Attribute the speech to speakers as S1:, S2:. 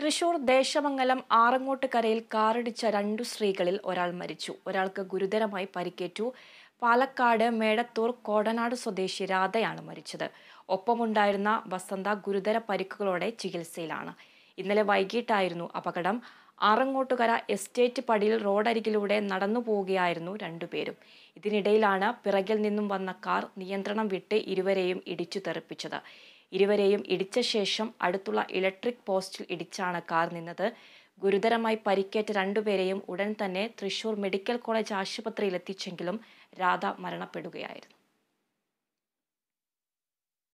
S1: തൃശൂർ ദേശമംഗലം ആറങ്ങോട്ടുകരയിൽ കാറിടിച്ച രണ്ടു സ്ത്രീകളിൽ ഒരാൾ മരിച്ചു ഒരാൾക്ക് ഗുരുതരമായി പരിക്കേറ്റു പാലക്കാട് മേടത്തൂർ കോടനാട് സ്വദേശി രാധയാണ് മരിച്ചത് ഒപ്പമുണ്ടായിരുന്ന വസന്ത ഗുരുതര പരിക്കുകളോടെ ചികിത്സയിലാണ് ഇന്നലെ വൈകിട്ടായിരുന്നു അപകടം ആറങ്ങോട്ടുകര എസ്റ്റേറ്റ് പടിയിൽ റോഡരികിലൂടെ നടന്നു പോവുകയായിരുന്നു രണ്ടുപേരും ഇതിനിടയിലാണ് പിറകിൽ നിന്നും വന്ന കാർ നിയന്ത്രണം വിട്ട് ഇരുവരെയും ഇടിച്ചു തെറിപ്പിച്ചത് ഇരുവരെയും ഇടിച്ച ശേഷം അടുത്തുള്ള ഇലക്ട്രിക് പോസ്റ്റിൽ ഇടിച്ചാണ് കാർ നിന്നത് ഗുരുതരമായി പരിക്കേറ്റ രണ്ടുപേരെയും ഉടൻ തന്നെ തൃശൂർ മെഡിക്കൽ കോളേജ് ആശുപത്രിയിൽ എത്തിച്ചെങ്കിലും രാധ മരണപ്പെടുകയായിരുന്നു